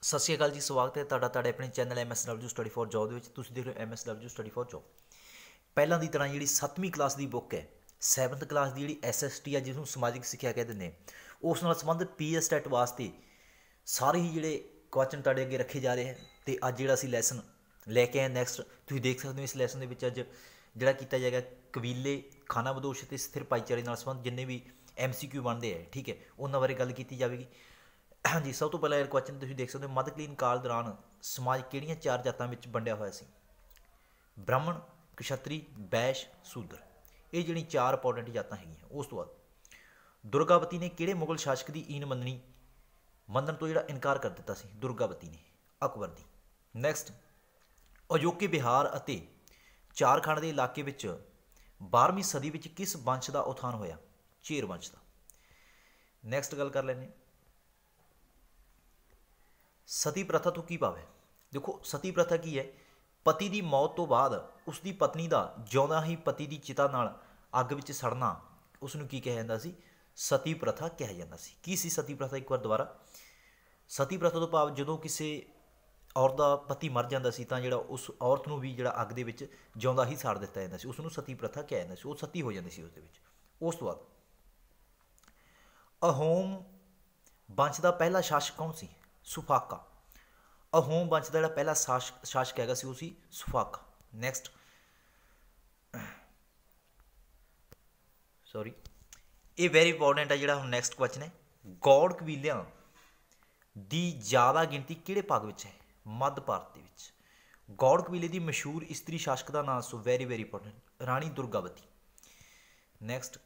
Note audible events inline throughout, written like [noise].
ਸਤਿ ਸ਼੍ਰੀ ਅਕਾਲ ਜੀ ਸਵਾਗਤ ਹੈ ਤੁਹਾਡਾ ਤੁਹਾਡੇ ਆਪਣੇ channel MSW Study for Job ਦੇ ਵਿੱਚ ਤੁਸੀਂ ਦੇਖ ਰਹੇ ਹੋ MSW Study for Job ਪਹਿਲਾਂ ਦੀ ਤਰ੍ਹਾਂ ਜਿਹੜੀ 7ਵੀਂ ਕਲਾਸ ਦੀ ਬੁੱਕ ਹੈ 7th ਕਲਾਸ ਦੀ ਜਿਹੜੀ SST ਜਿਸ ਨੂੰ ਸਮਾਜਿਕ ਸਿੱਖਿਆ ਕਹਿੰਦੇ ਨੇ ਉਸ ਨਾਲ ਪੀ ਐਸ ਟੈਟ ਵਾਸਤੇ ਸਾਰੇ ਹੀ ਜਿਹੜੇ ਕੁਐਸਚਨ ਤੁਹਾਡੇ ਅੱਗੇ ਰੱਖੇ ਜਾ ਰਹੇ ਹਨ ਤੇ ਅੱਜ ਜਿਹੜਾ ਅਸੀਂ ਲੈਸਨ ਲੈ ਕੇ ਆਏ ਨੈਕਸਟ ਤੁਸੀਂ ਦੇਖ ਸਕਦੇ ਹੋ ਇਸ ਲੈਸਨ ਦੇ ਵਿੱਚ ਅੱਜ ਜਿਹੜਾ ਕੀਤਾ ਜਾਏਗਾ ਕਬੀਲੇ ਖਾਣਾ ਬਦੋਸ਼ ਤੇ ਸਥਿਰ ਪਾਈਚਾਰੀ ਨਾਲ ਸੰਬੰਧ ਜਿੰਨੇ ਵੀ ਐਮਸੀਕਿਊ ਬਣਦੇ ਆ ਠੀਕ ਹੈ ਉਹਨਾਂ ਬਾਰੇ ਗੱਲ ਕੀਤੀ ਜਾਵੇਗੀ ਹਾਂਜੀ ਸਭ ਤੋਂ ਪਹਿਲਾਂ ਇਹ ਕੁਐਸਚਨ ਤੁਸੀਂ ਦੇਖ ਸਕਦੇ ਹੋ ਮੱਧਕਾਲੀਨ ਕਾਲ ਦੌਰਾਨ ਸਮਾਜ ਕਿਹੜੀਆਂ ਚਾਰ ਜਾਤਾਂ ਵਿੱਚ ਵੰਡਿਆ ਹੋਇਆ ਸੀ ਬ੍ਰਾਹਮਣ ਕਸ਼ਤਰੀ ਬੈਸ਼ ਸੂਦਰ ਇਹ ਜਿਹੜੀ ਚਾਰ ਇੰਪੋਰਟੈਂਟ ਜਾਤਾਂ ਹੈਗੀਆਂ ਉਸ ਤੋਂ ਬਾਅਦ ਦੁਰਗਾਵਤੀ ਨੇ ਕਿਹੜੇ ਮੁਗਲ ਸ਼ਾਸਕ ਦੀ ਈਨ ਮੰਨਣੀ ਮੰਨਣ ਤੋਂ ਜਿਹੜਾ ਇਨਕਾਰ ਕਰ ਦਿੱਤਾ ਸੀ ਦੁਰਗਾਵਤੀ ਨੇ ਅਕਬਰ ਦੀ ਨੈਕਸਟ ਅਯੋਕੇ ਬਿਹਾਰ ਅਤੇ ਚਾਰਖੰਡ ਦੇ ਇਲਾਕੇ ਵਿੱਚ 12ਵੀਂ ਸਦੀ ਵਿੱਚ ਕਿਸ ਵੰਸ਼ ਦਾ ਉਥਾਨ ਹੋਇਆ ਚੇਰ ਵੰਸ਼ ਦਾ ਨੈਕਸਟ ਗੱਲ ਕਰ ਲੈਨੇ ਸਤੀ ਪ੍ਰਥਾ ਤੋਂ ਕੀ ਪਾਵੇ ਦੇਖੋ ਸਤੀ ਪ੍ਰਥਾ ਕੀ ਹੈ ਪਤੀ ਦੀ ਮੌਤ ਤੋਂ ਬਾਅਦ ਉਸ ਦੀ ਪਤਨੀ ਦਾ ਜਿਉਂਦਾ ਹੀ ਪਤੀ ਦੀ ਚਿਤਾ ਨਾਲ ਅੱਗ ਵਿੱਚ ਸੜਨਾ ਉਸ ਨੂੰ ਕੀ ਕਿਹਾ ਜਾਂਦਾ ਸੀ ਸਤੀ ਪ੍ਰਥਾ ਕਿਹਾ ਜਾਂਦਾ ਸੀ ਕੀ ਸੀ ਸਤੀ ਪ੍ਰਥਾ ਇੱਕ ਵਾਰ ਦੁਬਾਰਾ ਸਤੀ ਪ੍ਰਥਾ ਤੋਂ ਭਾਵ ਜਦੋਂ ਕਿਸੇ ਔਰਤ ਦਾ ਪਤੀ ਮਰ ਜਾਂਦਾ ਸੀ ਤਾਂ ਜਿਹੜਾ ਉਸ ਔਰਤ ਨੂੰ ਵੀ ਜਿਹੜਾ ਅੱਗ ਦੇ ਵਿੱਚ ਜਿਉਂਦਾ ਹੀ ਸਾੜ ਦਿੱਤਾ ਜਾਂਦਾ ਸੀ ਉਸ ਨੂੰ ਸਤੀ ਪ੍ਰਥਾ ਕਿਹਾ ਜਾਂਦਾ ਸੀ ਉਹ ਸਤੀ ਹੋ ਜਾਂਦੀ ਸੀ ਉਸ ਦੇ ਵਿੱਚ ਉਸ ਤੋਂ ਬਾਅਦ ਅਹੋਮ ਵੰਸ਼ ਦਾ ਪਹਿਲਾ ਸ਼ਾਸਕ ਕੌਣ ਸੀ ਸੁਫਾਕਾ ਅਹੋਮ ਵੰਸ਼ ਦਾ ਜਿਹੜਾ ਪਹਿਲਾ ਸ਼ਾਸਕ ਹੈਗਾ ਸੀ ਉਹ ਸੀ ਸੁਫਾਕਾ ਨੈਕਸਟ ਸੌਰੀ ਇਹ ਵੈਰੀ ਇੰਪੋਰਟੈਂਟ ਹੈ ਜਿਹੜਾ ਹੁਣ ਨੈਕਸਟ ਕੁਐਸਚਨ ਹੈ ਗੌੜ ਕਬੀਲਿਆਂ ਦੀ ਜ਼ਿਆਦਾ ਗਿਣਤੀ ਕਿਹੜੇ ਭਾਗ ਵਿੱਚ ਹੈ ਮੱਧ ਭਾਰਤ ਦੇ ਵਿੱਚ ਗੌੜ ਕਬੀਲੇ ਦੀ ਮਸ਼ਹੂਰ ਇਸਤਰੀ ਸ਼ਾਸਕ ਦਾ ਨਾਮ so very very important Rani Durgavati next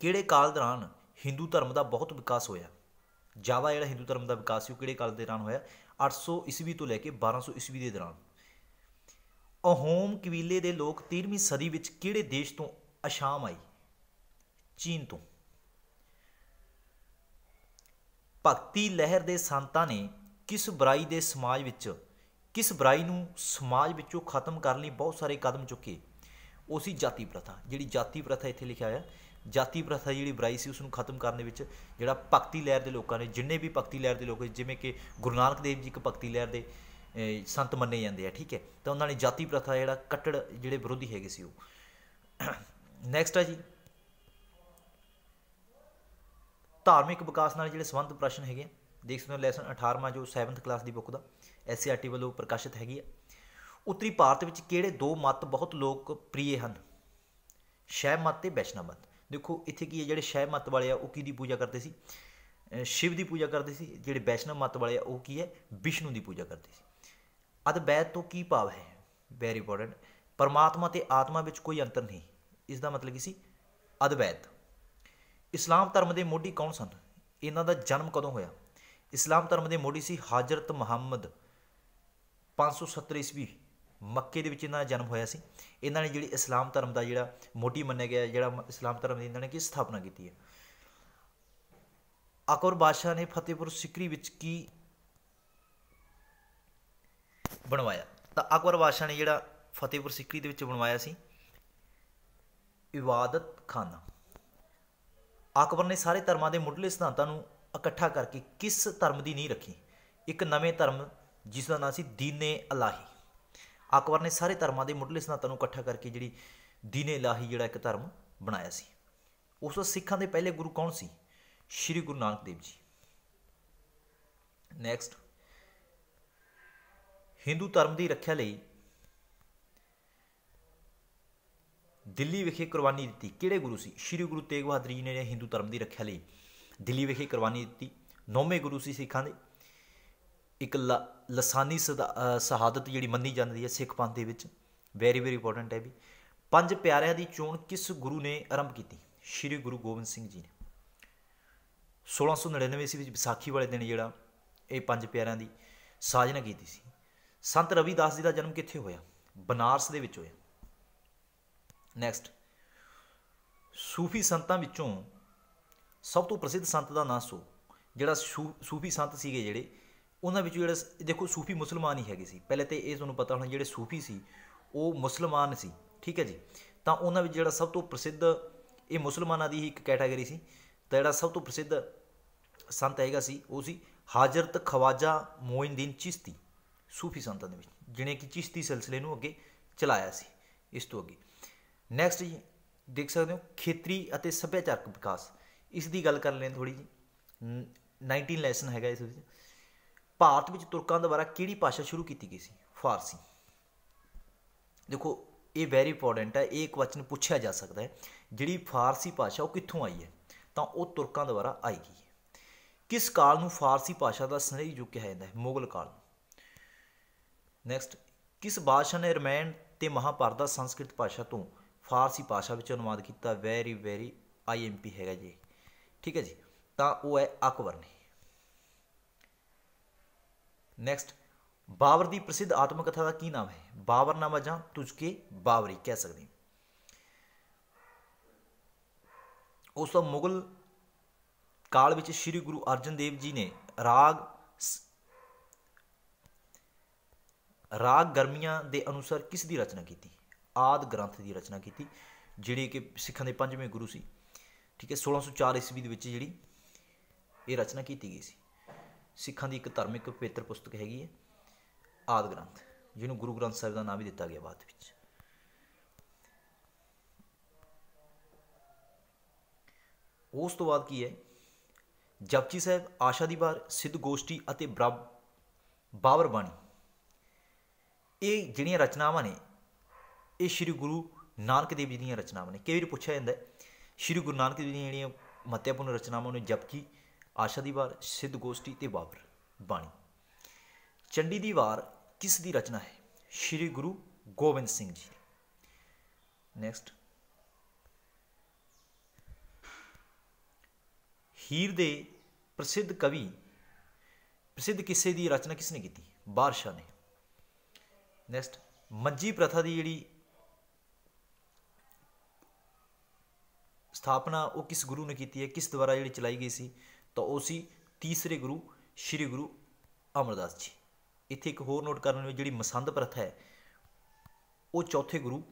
ਕਿਹੜੇ ਕਾਲ ਦੌਰਾਨ ਹਿੰਦੂ ਧਰਮ ਦਾ ਬਹੁਤ ਵਿਕਾਸ ਹੋਇਆ ਜ਼ਿਆਦਾ ਜਿਹੜਾ ਹਿੰਦੂ ਧਰਮ ਦਾ ਵਿਕਾਸ ਸੀ ਉਹ ਕਿਹੜੇ ਕਾਲ ਦੇ ਦੌਰਾਨ ਹੋਇਆ 800 ਈਸਵੀ ਤੋਂ ਲੈ ਕੇ 1200 ਈਸਵੀ ਦੇ ਦੌਰਾਨ ਅਹੋਮ ਕਬੀਲੇ ਦੇ ਲੋਕ 13ਵੀਂ ਸਦੀ ਵਿੱਚ ਕਿਹੜੇ ਦੇਸ਼ ਤੋਂ ਅਸ਼ਾਮ ਆਈ ਚੀਨ ਤੋਂ ਭਗਤੀ ਲਹਿਰ ਦੇ ਸੰਤਾਂ ਨੇ ਕਿਸ ਬਰਾਈ ਦੇ ਸਮਾਜ ਵਿੱਚ ਕਿਸ ਬਰਾਈ ਨੂੰ ਸਮਾਜ ਵਿੱਚੋਂ ਖਤਮ ਕਰਨ ਲਈ ਬਹੁਤ ਸਾਰੇ ਕਦਮ ਚੁੱਕੇ ਉਸੀ ਜਾਤੀ ਪ੍ਰਥਾ ਜਿਹੜੀ ਜਾਤੀ ਪ੍ਰਥਾ ਇੱਥੇ ਲਿਖਿਆ ਆ ਜਾਤੀ ਪ੍ਰਥਾ ਜਿਹੜੀ ਬੁਰਾਈ ਸੀ ਉਸ ਨੂੰ ਖਤਮ ਕਰਨ ਦੇ ਵਿੱਚ ਜਿਹੜਾ ਭਗਤੀ ਲਹਿਰ ਦੇ ਲੋਕਾਂ ਨੇ ਜਿੰਨੇ ਵੀ ਭਗਤੀ ਲਹਿਰ ਦੇ ਲੋਕ ਜਿਵੇਂ ਕਿ ਗੁਰੂ ਨਾਨਕ ਦੇਵ ਜੀ ਇੱਕ ਭਗਤੀ ਲਹਿਰ ਦੇ ਸੰਤ ਮੰਨੇ ਜਾਂਦੇ ਆ ਠੀਕ ਹੈ ਤਾਂ ਉਹਨਾਂ ਨੇ ਜਾਤੀ ਪ੍ਰਥਾ ਜਿਹੜਾ ਕੱਟੜ ਜਿਹੜੇ ਵਿਰੋਧੀ ਹੈਗੇ ਸੀ ਉਹ ਨੈਕਸਟ ਆ ਜੀ ਧਾਰਮਿਕ ਵਿਕਾਸ ਨਾਲ ਜਿਹੜੇ ਸੰਬੰਧ ਪ੍ਰਸ਼ਨ ਹੈਗੇ ਆ ਦੇਖ ਸਕਦੇ ਹੋ ਲੈਸਨ 18ਵਾਂ ਜੋ 7th ਕਲਾਸ ਦੀ ਬੁੱਕ ਦਾ ਐਸਸੀਆਰਟੀ ਵੱਲੋਂ ਪ੍ਰਕਾਸ਼ਿਤ ਹੈਗੀ ਆ ਉੱਤਰੀ ਭਾਰਤ ਵਿੱਚ ਕਿਹੜੇ ਦੋ ਮਤ ਬਹੁਤ ਲੋਕ ਪ੍ਰੀਏ ਹਨ ਸ਼ੈਵ ਮਤ ਤੇ ਵੈਸ਼ਨਵ ਮਤ ਦੇਖੋ ਇੱਥੇ ਕੀ ਹੈ ਜਿਹੜੇ ਸ਼ੈ ਮਤ ਵਾਲੇ ਆ ਉਹ ਕੀ ਦੀ ਪੂਜਾ ਕਰਦੇ ਸੀ ਸ਼ਿਵ ਦੀ ਪੂਜਾ ਕਰਦੇ ਸੀ ਜਿਹੜੇ ਵੈਸ਼ਨਵ ਮਤ ਵਾਲੇ ਆ ਉਹ ਕੀ ਹੈ ਵਿਸ਼ਨੂੰ ਦੀ ਪੂਜਾ ਕਰਦੇ ਸੀ ਅਦ ਵੈਦ ਤੋਂ ਕੀ ਭਾਵ ਹੈ ਵੈਰੀ ਇੰਪੋਰਟੈਂਟ ਪਰਮਾਤਮਾ ਤੇ ਆਤਮਾ ਵਿੱਚ ਕੋਈ ਅੰਤਰ ਨਹੀਂ ਇਸ ਦਾ ਮਤਲਬ ਕੀ ਸੀ ਅਦ ਅਦਵੈਤ ਇਸਲਾਮ ਧਰਮ ਦੇ ਮੋਢੀ ਕੌਣ ਸਨ ਇਹਨਾਂ ਦਾ ਜਨਮ ਕਦੋਂ ਹੋਇਆ ਇਸਲਾਮ ਧਰਮ ਦੇ ਮੋਢੀ ਸੀ ਹਾਜ਼ਰਤ ਮੁਹੰਮਦ 570 ਈਸਵੀ ਮੱਕੇ ਦੇ ਵਿੱਚ ਇਹਨਾਂ ਦਾ ਜਨਮ ਹੋਇਆ ਸੀ ਇਹਨਾਂ ਨੇ ਜਿਹੜੀ ਇਸਲਾਮ ਧਰਮ ਦਾ ਜਿਹੜਾ ਮੋਢੀ ਮੰਨਿਆ ਗਿਆ ਜਿਹੜਾ ਇਸਲਾਮ ਧਰਮ ਦੀ ਇਹਨਾਂ ਨੇ ਕੀ ਸਥਾਪਨਾ ਕੀਤੀ ਹੈ ਅਕਬਰ ਬਾਦਸ਼ਾਹ ਨੇ ਫਤਿਹਪੁਰ ਸਿਕਰੀ ਵਿੱਚ ਕੀ ਬਣਵਾਇਆ ਤਾਂ ਅਕਬਰ ਬਾਦਸ਼ਾਹ ਨੇ ਜਿਹੜਾ ਫਤਿਹਪੁਰ ਸਿਕਰੀ ਦੇ ਵਿੱਚ ਬਣਵਾਇਆ ਸੀ ਇਬਾਦਤ ਖਾਨਾ ਅਕਬਰ ਨੇ ਸਾਰੇ ਧਰਮਾਂ ਦੇ ਮੁੱਢਲੇ ਸਿਧਾਂਤਾਂ ਨੂੰ ਇਕੱਠਾ ਕਰਕੇ ਕਿਸ ਧਰਮ ਦੀ ਨਹੀਂ ਰੱਖੀ ਇੱਕ ਨਵੇਂ ਧਰਮ ਜਿਸ ਦਾ ਨਾਮ ਸੀ ਦੀਨੇ ਅਲਾਹੀ ਅਕਬਰ ਨੇ ਸਾਰੇ ਧਰਮਾਂ ਦੇ ਮੁੱਢਲੇ ਸਿਧਾਂਤਾਂ ਨੂੰ ਇਕੱਠਾ ਕਰਕੇ ਜਿਹੜੀ ਦੀਨੇ ਇਲਾਹੀ ਜਿਹੜਾ ਇੱਕ ਧਰਮ ਬਣਾਇਆ ਸੀ ਉਸ ਤੋਂ ਸਿੱਖਾਂ ਦੇ ਪਹਿਲੇ ਗੁਰੂ ਕੌਣ ਸੀ ਸ਼੍ਰੀ ਗੁਰੂ ਨਾਨਕ ਦੇਵ ਜੀ ਨੈਕਸਟ ਹਿੰਦੂ ਧਰਮ ਦੀ ਰੱਖਿਆ ਲਈ ਦਿੱਲੀ ਵਿਖੇ ਕੁਰਬਾਨੀ ਦਿੱਤੀ ਕਿਹੜੇ ਗੁਰੂ ਸੀ ਸ਼੍ਰੀ ਗੁਰੂ ਤੇਗ ਬਹਾਦਰ ਜੀ ਨੇ ਹਿੰਦੂ ਧਰਮ ਦੀ ਰੱਖਿਆ ਲਈ ਦਿੱਲੀ ਵਿਖੇ ਕੁਰਬਾਨੀ ਦਿੱਤੀ ਨੌਵੇਂ ਗੁਰੂ ਸੀ ਸਿੱਖਾਂ ਦੇ ਇੱਕ ਲਸਾਨੀ ਸ਼ਹਾਦਤ ਜਿਹੜੀ ਮੰਨੀ ਜਾਂਦੀ ਹੈ ਸਿੱਖ ਪੰਥ ਦੇ ਵਿੱਚ ਵੈਰੀ ਵੈਰੀ ਇੰਪੋਰਟੈਂਟ ਹੈ ਵੀ ਪੰਜ ਪਿਆਰਿਆਂ ਦੀ ਚੋਣ ਕਿਸ ਗੁਰੂ ਨੇ ਆਰੰਭ ਕੀਤੀ ਸ੍ਰੀ ਗੁਰੂ ਗੋਬਿੰਦ ਸਿੰਘ ਜੀ ਨੇ 1699 ਈਸਵੀ ਵਿੱਚ ਵਿਸਾਖੀ ਵਾਲੇ ਦਿਨ ਜਿਹੜਾ ਇਹ ਪੰਜ ਪਿਆਰਿਆਂ ਦੀ ਸਾਜਨਾ ਕੀਤੀ ਸੀ ਸੰਤ ਰਵੀਦਾਸ ਜੀ ਦਾ ਜਨਮ ਕਿੱਥੇ ਹੋਇਆ ਬਨਾਰਸ ਦੇ ਵਿੱਚ ਹੋਇਆ ਨੈਕਸਟ ਸੂਫੀ ਸੰਤਾਂ ਵਿੱਚੋਂ ਸਭ ਤੋਂ ਪ੍ਰਸਿੱਧ ਸੰਤ ਦਾ ਨਾਂ ਸੋ ਜਿਹੜਾ ਸੂਫੀ ਸੰਤ ਸੀਗੇ ਜਿਹੜੇ ਉਹਨਾਂ ਵਿੱਚ ਜਿਹੜਾ ਦੇਖੋ ਸੂਫੀ ਮੁਸਲਮਾਨ ਹੀ ਹੈਗੇ ਸੀ ਪਹਿਲੇ ਤੇ ਇਹ ਤੁਹਾਨੂੰ ਪਤਾ ਹੋਣਾ ਜਿਹੜੇ ਸੂਫੀ ਸੀ ਉਹ ਮੁਸਲਮਾਨ ਸੀ ਠੀਕ ਹੈ ਜੀ ਤਾਂ ਉਹਨਾਂ ਵਿੱਚ ਜਿਹੜਾ ਸਭ ਤੋਂ ਪ੍ਰਸਿੱਧ ਇਹ ਮੁਸਲਮਾਨਾਂ ਦੀ ਹੀ ਇੱਕ ਕੈਟਾਗਰੀ ਸੀ ਤਾਂ ਜਿਹੜਾ ਸਭ ਤੋਂ ਪ੍ਰਸਿੱਧ ਸੰਤ ਹੈਗਾ ਸੀ ਉਹ ਸੀ ਹਾਜ਼ਰਤ ਖਵਾਜਾ ਮੋਇਨਦੀਨ ਚਿਸ਼ਤੀ ਸੂਫੀ ਸੰਤਾਂ ਦੇ ਵਿੱਚ ਜਿਨੇ ਕਿ ਚਿਸ਼ਤੀ ਸਿਲਸਿਲੇ ਨੂੰ ਅੱਗੇ ਚਲਾਇਆ ਸੀ ਇਸ ਤੋਂ ਅੱਗੇ ਨੈਕਸਟ ਜੀ ਦੇਖ ਸਕਦੇ ਹੋ ਖੇਤਰੀ ਅਤੇ ਸੱਭਿਆਚਾਰਕ ਵਿਕਾਸ ਇਸ ਦੀ ਗੱਲ ਕਰ ਲੈਣ ਥੋੜੀ ਜੀ 19 ਲੈਸਨ ਹੈਗਾ ਇਸ ਵਿੱਚ ਭਾਰਤ ਵਿੱਚ ਤੁਰਕਾਂ ਦੁਆਰਾ ਕਿਹੜੀ ਭਾਸ਼ਾ ਸ਼ੁਰੂ ਕੀਤੀ ਗਈ ਸੀ ਫਾਰਸੀ ਦੇਖੋ ਇਹ ਵੈਰੀ ਇੰਪੋਰਟੈਂਟ ਹੈ ਇਹ ਇੱਕ ਵਚਨ ਪੁੱਛਿਆ ਜਾ ਸਕਦਾ ਹੈ ਜਿਹੜੀ ਫਾਰਸੀ ਭਾਸ਼ਾ ਉਹ ਕਿੱਥੋਂ ਆਈ ਹੈ ਤਾਂ ਉਹ ਤੁਰਕਾਂ ਦੁਆਰਾ ਆਈ ਗਈ ਹੈ ਕਿਸ ਕਾਲ ਨੂੰ ਫਾਰਸੀ ਭਾਸ਼ਾ ਦਾ ਸੁਨਹਿਰੀ ਯੁੱਗ ਕਿਹਾ ਜਾਂਦਾ ਹੈ ਮੁਗਲ ਕਾਲ ਨੈਕਸਟ ਕਿਸ ਬਾਦਸ਼ਾਹ ਨੇ ਰਮਾਇਣ ਤੇ ਮਹਾਭਾਰਤ ਦਾ ਸੰਸਕ੍ਰਿਤ ਭਾਸ਼ਾ ਤੋਂ ਫਾਰਸੀ ਭਾਸ਼ਾ ਵਿੱਚ ਅਨੁਵਾਦ ਕੀਤਾ ਵੈਰੀ ਵੈਰੀ ਆਈਐਮਪੀ ਹੈਗਾ ਜੀ ਠੀਕ ਹੈ ਜੀ ਤਾਂ ਉਹ ਹੈ ਅਕਬਰ ਨੇ ਨੈਕਸਟ ਬਾਬਰ ਦੀ ਪ੍ਰਸਿੱਧ ਆਤਮ ਕਥਾ ਦਾ ਕੀ ਨਾਮ ਹੈ ਬਾਬਰਨਾਮਾ ਜਾਂ ਤੁਜਕੇ ਬਾਬਰੀ ਕਹਿ ਸਕਦੇ ਉਸ ਤੋਂ ਮੁਗਲ ਕਾਲ ਵਿੱਚ ਸ੍ਰੀ ਗੁਰੂ ਅਰਜਨ ਦੇਵ ਜੀ ਨੇ ਰਾਗ ਰਾਗ ਗਰਮੀਆਂ ਦੇ ਅਨੁਸਾਰ ਕਿਸ ਦੀ ਰਚਨਾ ਕੀਤੀ ਆਦ ਗ੍ਰੰਥ ਦੀ ਰਚਨਾ ਕੀਤੀ ਜਿਹੜੀ ਕਿ ਸਿੱਖਾਂ ਦੇ ਪੰਜਵੇਂ ਗੁਰੂ ਸੀ ਠੀਕ ਹੈ 1604 ਈਸਵੀ ਦੇ ਵਿੱਚ ਜਿਹੜੀ ਇਹ ਰਚਨਾ ਕੀਤੀ ਗਈ ਸੀ ਸਿੱਖਾਂ ਦੀ ਇੱਕ ਧਾਰਮਿਕ ਪਵਿੱਤਰ ਪੁਸਤਕ ਹੈਗੀ ਹੈ ਆਦ ਗ੍ਰੰਥ ਜਿਹਨੂੰ ਗੁਰੂ ਗ੍ਰੰਥ ਸਾਹਿਬ ਦਾ ਨਾਮ ਵੀ ਦਿੱਤਾ ਗਿਆ ਬਾਅਦ ਵਿੱਚ ਉਸ ਤੋਂ ਬਾਅਦ ਕੀ ਹੈ ਜਪਜੀ ਸਾਹਿਬ ਆਸ਼ਾ ਦੀ ਬਾਰ ਸਿੱਧ ਗੋਸ਼ਟੀ ਅਤੇ ਬਾਬਰ ਬਾਣੀ ਇਹ ਜਿਹੜੀਆਂ ਰਚਨਾਵਾਂ ਨੇ ਇਹ ਸ੍ਰੀ ਗੁਰੂ ਨਾਨਕ ਦੇਵ ਜੀ ਦੀਆਂ ਰਚਨਾਵਾਂ ਨੇ ਕਈ ਵਾਰ ਪੁੱਛਿਆ ਜਾਂਦਾ ਹੈ ਸ੍ਰੀ ਗੁਰੂ ਨਾਨਕ ਦੇਵ ਜੀ ਦੀਆਂ ਜਿਹੜੀਆਂ ਮਤਿਆਪੂਰਨ ਰਚਨਾਵਾਂ ਨੂੰ ਜਪਜੀ ਆਸ਼ਾ ਦੀ ਵਾਰ ਸਿੱਧ ਗੋਸ਼ਟੀ ਤੇ ਬਾਬਰ ਬਾਣੀ ਚੰਡੀ ਦੀ ਵਾਰ ਕਿਸ ਦੀ ਰਚਨਾ ਹੈ ਸ੍ਰੀ ਗੁਰੂ ਗੋਬਿੰਦ ਸਿੰਘ ਜੀ ਨੈਕਸਟ ਹੀਰ ਦੇ ਪ੍ਰਸਿੱਧ ਕਵੀ ਪ੍ਰਸਿੱਧ ਕਿਸੇ ਦੀ ਰਚਨਾ ਕਿਸ ਨੇ ਕੀਤੀ ਬਾਦਸ਼ਾਹ ਨੇ ਨੈਕਸਟ ਮੰਜੀ ਪ੍ਰਥਾ ਦੀ ਜਿਹੜੀ ਸਥਾਪਨਾ ਉਹ ਕਿਸ ਗੁਰੂ ਨੇ ਕੀਤੀ ਹੈ ਕਿਸ ਦੁਆਰਾ ਜਿਹੜੀ ਚਲਾਈ ਗਈ ਸੀ ਤਾਂ ਉਹ ਸੀ ਤੀਸਰੇ ਗੁਰੂ ਸ੍ਰੀ ਗੁਰੂ ਅਮਰਦਾਸ ਜੀ ਇੱਥੇ ਇੱਕ ਹੋਰ ਨੋਟ ਕਰਨ ਲਈ ਜਿਹੜੀ ਮਸੰਦ ਪ੍ਰਥਾ ਹੈ ਉਹ ਚੌਥੇ ਗੁਰੂ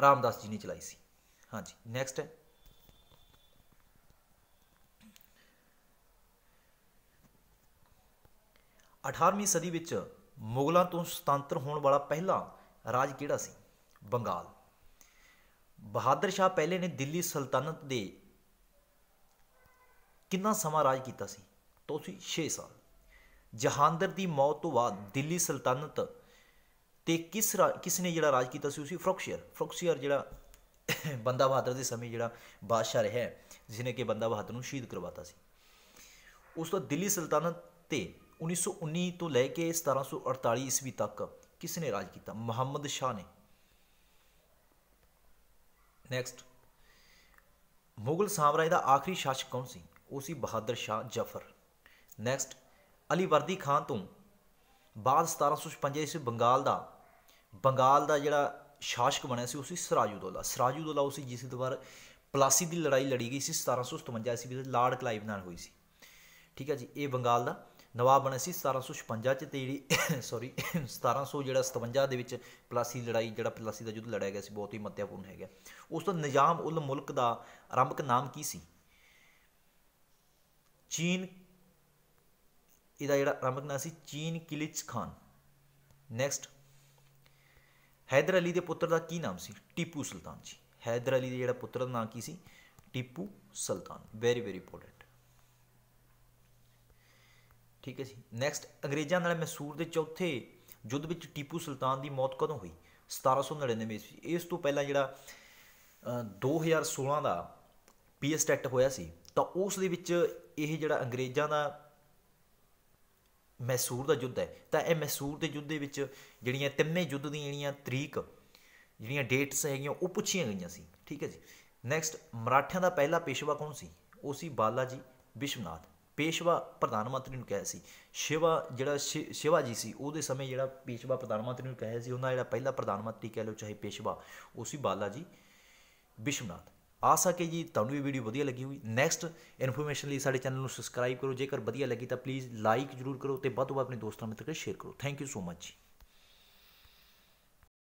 ਰਾਮਦਾਸ ਜੀ ਨੇ ਚਲਾਈ ਸੀ ਹਾਂਜੀ ਨੈਕਸਟ ਹੈ ਅਠਾਰਵੀਂ ਸਦੀ ਵਿੱਚ ਮੁਗਲਾਂ ਤੋਂ ਸੁਤੰਤਰ ਹੋਣ ਵਾਲਾ ਪਹਿਲਾ ਰਾਜ ਕਿਹੜਾ ਸੀ ਬੰਗਾਲ ਬਹਾਦਰ ਸ਼ਾਹ ਪਹਿਲੇ ਨੇ ਦਿੱਲੀ ਸਲਤਨਤ ਦੇ ਕਿੰਨਾ ਸਮਾਂ ਰਾਜ ਕੀਤਾ ਸੀ ਤਾਂ ਉਸੇ 6 ਸਾਲ ਜਹਾਂਦਰ ਦੀ ਮੌਤ ਤੋਂ ਬਾਅਦ ਦਿੱਲੀ ਸਲਤਨਤ ਤੇ ਕਿਸ ਕਿਸ ਨੇ ਜਿਹੜਾ ਰਾਜ ਕੀਤਾ ਸੀ ਉਸੇ ਫਰੋਕਸ਼ੀਅਰ ਫਰੋਕਸ਼ੀਅਰ ਜਿਹੜਾ [coughs] ਬੰਦਾ ਬਹਾਦਰ ਦੇ ਸਮੇਂ ਜਿਹੜਾ ਬਾਦਸ਼ਾਹ ਰਿਹਾ ਜਿਸਨੇ ਕਿ ਬੰਦਾ ਬਹਾਦਰ ਨੂੰ ਸ਼ਹੀਦ ਕਰਵਾਤਾ ਸੀ ਉਸ ਤੋਂ ਦਿੱਲੀ ਸਲਤਨਤ ਤੇ 1919 ਤੋਂ ਲੈ ਕੇ 1748 ਈਸਵੀ ਤੱਕ ਕਿਸ ਨੇ ਰਾਜ ਕੀਤਾ ਮੁਹੰਮਦ ਸ਼ਾਹ ਨੇ ਨੈਕਸਟ ਮੁਗਲ ਸਾਮਰਾਜ ਦਾ ਆਖਰੀ ਸ਼ਾਸਕ ਕੌਣ ਸੀ ਉਹ ਸੀ ਬਹਾਦਰ ਸ਼ਾਹ ਜਫਰ ਨੈਕਸਟ ਅਲੀ ਵਰਦੀ ਖਾਨ ਤੋਂ ਬਾਅਦ 1756 ਇਸ ਬੰਗਾਲ ਦਾ ਬੰਗਾਲ ਦਾ ਜਿਹੜਾ ਸ਼ਾਸਕ ਬਣਿਆ ਸੀ ਉਹ ਸੀ ਸਰਾਜੂਦੋਲਾ ਸਰਾਜੂਦੋਲਾ ਉਸੇ ਜਿਸ ਜਿਸ ਦੁਆਰ ਪਲਾਸੀ ਦੀ ਲੜਾਈ ਲੜੀ ਗਈ ਸੀ 1757 ਇਸ ਵਿੱਚ ਲਾਰਡ ਕਲਾਈਵ ਨਾਲ ਹੋਈ ਸੀ ਠੀਕ ਹੈ ਜੀ ਇਹ ਬੰਗਾਲ ਦਾ ਨਵਾਬ ਬਣਿਆ ਸੀ 1756 ਚ ਤੇ ਜਿਹੜੀ [coughs] ਸੌਰੀ 1700 ਜਿਹੜਾ 57 ਦੇ ਵਿੱਚ ਪਲਾਸੀ ਲੜਾਈ ਜਿਹੜਾ ਪਲਾਸੀ ਦਾ ਯੁੱਧ ਲੜਿਆ ਗਿਆ ਸੀ ਬਹੁਤ ਹੀ ਮਹੱਤਵਪੂਰਨ ਹੈਗਾ ਉਸ ਤੋਂ ਨਿਜ਼ਾਮ ਉਲ ਮੁਲਕ ਦਾ ਆਰੰਭਕ ਨਾਮ ਕੀ ਸੀ ਚੀਨ ਇਹਦਾ ਜਿਹੜਾ ਆਰੰਭਕ ਨਾਮ ਸੀ ਚੀਨ ਕਿਲਿਚ ਖਾਨ ਨੈਕਸਟ ਹੈਦਰ ਅਲੀ ਦੇ ਪੁੱਤਰ ਦਾ ਕੀ ਨਾਮ ਸੀ ਟੀਪੂ ਸੁਲਤਾਨ ਜੀ ਹੈਦਰ ਅਲੀ ਦੇ ਜਿਹੜਾ ਪੁੱਤਰ ਦਾ ਨਾਮ ਕੀ ਸੀ Tipu Sultan very very important ਠੀਕ ਹੈ ਜੀ ਨੈਕਸਟ ਅੰਗਰੇਜ਼ਾਂ ਨਾਲ ਮੈਸੂਰ ਦੇ ਚੌਥੇ ਜੁੱਧ ਵਿੱਚ ਟੀਪੂ ਸੁਲਤਾਨ ਦੀ ਮੌਤ ਕਦੋਂ ਹੋਈ 1799 ਵਿੱਚ ਇਸ ਤੋਂ ਪਹਿਲਾਂ ਜਿਹੜਾ 2016 ਦਾ ਪੀਐਸ ਟੈਕਟ ਹੋਇਆ ਸੀ ਤਾਂ ਉਸ ਦੇ ਵਿੱਚ ਇਹ ਜਿਹੜਾ ਅੰਗਰੇਜ਼ਾਂ ਦਾ ਮੈਸੂਰ ਦਾ ਯੁੱਧ ਹੈ ਤਾਂ ਇਹ ਮੈਸੂਰ ਦੇ ਯੁੱਧ ਦੇ ਵਿੱਚ ਜਿਹੜੀਆਂ ਤਿੰਨੇ ਯੁੱਧ ਦੀਆਂ ਜਿਹੜੀਆਂ ਤਰੀਕ ਜਿਹੜੀਆਂ ਡੇਟਸ ਹੈਗੀਆਂ ਉਹ ਪੁੱਛੀਆਂ ਗਈਆਂ ਸੀ ਠੀਕ ਹੈ ਜੀ ਨੈਕਸਟ ਮਰਾਠਿਆਂ ਦਾ ਪਹਿਲਾ ਪੇਸ਼ਵਾ ਕੌਣ ਸੀ ਉਹ ਸੀ ਬਾਲਾ ਜੀ ਵਿਸ਼ਵਨਾਥ ਪੇਸ਼ਵਾ ਪ੍ਰਧਾਨ ਮੰਤਰੀ ਨੂੰ ਕਿਹਾ ਸੀ ਸ਼ਿਵਾ ਜਿਹੜਾ ਸ਼ਿਵਾ ਜੀ ਸੀ ਉਹਦੇ ਸਮੇਂ ਜਿਹੜਾ ਪੇਸ਼ਵਾ ਪ੍ਰਧਾਨ ਮੰਤਰੀ ਨੂੰ ਕਿਹਾ ਸੀ ਉਹਨਾਂ ਜਿਹੜਾ ਪਹਿਲਾ ਪ੍ਰਧਾਨ ਮੰਤਰੀ ਕਹਿ ਲਓ ਚਾਹੇ ਪੇਸ਼ਵਾ ਉਹ ਸੀ ਬਾਲਾ ਜੀ ਵਿਸ਼ਵਨਾਥ ਆਸ ਆ ਕਿ ਜੀ ਤੁਹਾਨੂੰ ਇਹ ਵੀਡੀਓ ਵਧੀਆ ਲੱਗੀ ਹੋਈ ਨੈਕਸਟ ਇਨਫੋਰਮੇਸ਼ਨ ਲਈ ਸਾਡੇ ਚੈਨਲ ਨੂੰ ਸਬਸਕ੍ਰਾਈਬ ਕਰੋ ਜੇਕਰ ਵਧੀਆ ਲੱਗੀ ਤਾਂ ਪਲੀਜ਼ ਲਾਈਕ ਜਰੂਰ ਕਰੋ ਤੇ ਵੱਧ ਤੋਂ ਵੱਧ ਆਪਣੇ ਦੋਸਤਾਂ ਮਿੱਤਰਾਂ ਨਾਲ ਸ਼ੇਅਰ ਕਰੋ ਥੈਂਕ ਯੂ ਸੋ ਮਚ